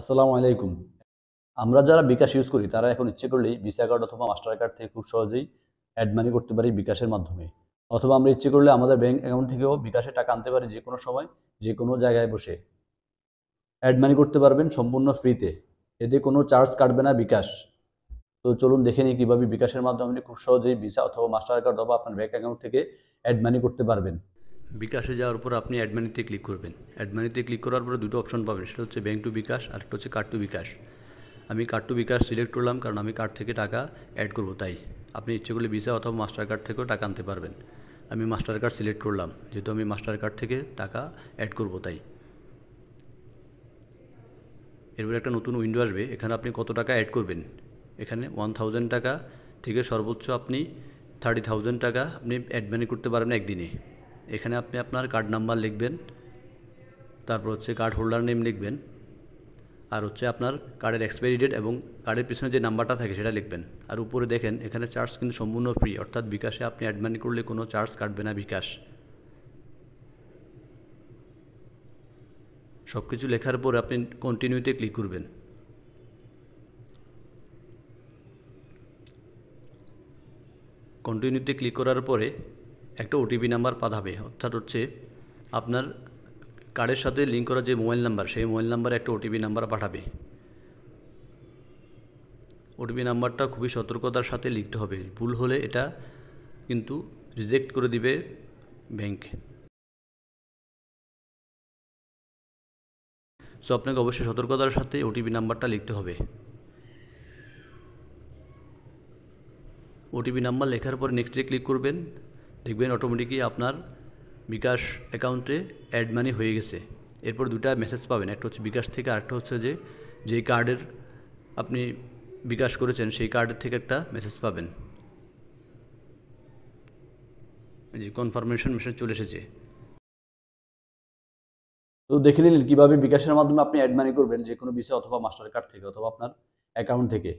আসসালামু আলাইকুম আমরা যারা বিকাশ ইউজ করি তারা এখন ইচ্ছে করলেই ভিসা কার্ড অথবা মাস্টার কার্ড থেকে খুব সহজেই অ্যাড মানি করতে পারি বিকাশের মাধ্যমে অথবা আমরা ইচ্ছে করলে আমাদের ব্যাংক অ্যাকাউন্ট থেকেও বিকাশে টাকা আনতে পারি যে কোনো সময় যে কোনো জায়গায় বসে অ্যাড মানি করতে পারবেন সম্পূর্ণ ফ্রিতে এতে কোনো চার্জ কাটবে না বিকাশ তো চলুন দেখে নিই কীভাবে বিকাশের মাধ্যমে খুব সহজেই ভিসা অথবা মাস্টার কার্ড অথবা আপনার ব্যাংক অ্যাকাউন্ট থেকে অ্যাড মানি করতে পারবেন বিকাশে যাওয়ার পর আপনি অ্যাডমানিতে ক্লিক করবেন অ্যাডমানিতে ক্লিক করার পরে দুটো অপশন পাবেন সেটা হচ্ছে ব্যাঙ্ক টু বিকাশ আর একটা হচ্ছে কার্ড টু বিকাশ আমি কার্ড টু বিকাশ সিলেক্ট করলাম কারণ আমি কার্ড থেকে টাকা অ্যাড করব তাই আপনি ইচ্ছে করলে ভিসা অথবা মাস্টার কার্ড থেকেও টাকা আনতে পারবেন আমি মাস্টার কার্ড সিলেক্ট করলাম যেহেতু আমি মাস্টার কার্ড থেকে টাকা অ্যাড করব তাই এরপরে একটা নতুন উইন্ডো আসবে এখানে আপনি কত টাকা অ্যাড করবেন এখানে ওয়ান টাকা থেকে সর্বোচ্চ আপনি থার্টি টাকা আপনি অ্যাড করতে পারবেন একদিনে এখানে আপনি আপনার কার্ড নাম্বার লিখবেন তারপর হচ্ছে কার্ড হোল্ডার নেম লিখবেন আর হচ্ছে আপনার কার্ডের এক্সপায়ারি ডেট এবং কার্ডের পিছনে যে নাম্বারটা থাকে সেটা লিখবেন আর উপরে দেখেন এখানে চার্জ কিন্তু সম্পূর্ণ ফ্রি অর্থাৎ বিকাশে আপনি অ্যাডমানি করলে কোনো চার্জ কাটবে না বিকাশ সব কিছু লেখার পর আপনি কন্টিনিউতে ক্লিক করবেন কন্টিনিউতে ক্লিক করার পরে একটা ওটিপি নাম্বার পাঠাবে অর্থাৎ হচ্ছে আপনার কার্ডের সাথে লিঙ্ক করা যে মোবাইল নাম্বার সেই মোবাইল নাম্বারে একটা ওটিপি নাম্বার পাঠাবে ওটিপি নাম্বারটা খুবই সতর্কতার সাথে লিখতে হবে ভুল হলে এটা কিন্তু রিজেক্ট করে দিবে ব্যাংক সো আপনাকে অবশ্যই সতর্কতার সাথে ওটিপি নাম্বারটা লিখতে হবে ওটিপি নাম্বার লেখার পর নেক্সটে ক্লিক করবেন দেখবেন অটোমেটিকই আপনার বিকাশ অ্যাকাউন্টে অ্যাড মানি হয়ে গেছে এরপর দুটা মেসেজ পাবেন একটা হচ্ছে বিকাশ থেকে আরেকটা হচ্ছে যে যেই কার্ডের আপনি বিকাশ করেছেন সেই কার্ডের থেকে একটা মেসেজ পাবেন যে কনফার্মেশন মেসেজ চলে এসেছে তো দেখে নিলেন কীভাবে বিকাশের মাধ্যমে আপনি অ্যাড মানি করবেন যে কোনো বিষয় অথবা মাস্টার কার্ড থেকে অথবা আপনার অ্যাকাউন্ট থেকে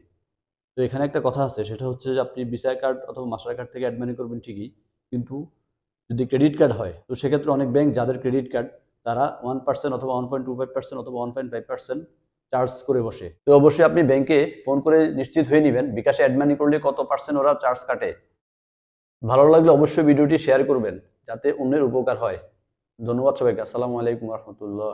তো এখানে একটা কথা আছে সেটা হচ্ছে যে আপনি ভিসা কার্ড অথবা মাস্টার কার্ড থেকে অ্যাড মানি করবেন ঠিকই কিন্তু যদি ক্রেডিট কার্ড হয় তো সেক্ষেত্রে অনেক ব্যাংক যাদের ক্রেডিট কার্ড তারা ওয়ান পার্সেন্ট অথবা one point two five percent অথবা one point five percent charge করে বসে তো অবশ্যই আপনি ব্যাংকে ফোন করে নিশ্চিত হয়ে নেবেন বিকাশে অ্যাডমানি করলে কত পার্সেন্ট ওরা চার্জ কাটে ভালো লাগলে অবশ্যই ভিডিওটি শেয়ার করবেন যাতে অন্যের উপকার হয় ধন্যবাদ সবাইকে আসসালামু আলাইকুম রহমতুল্লাহ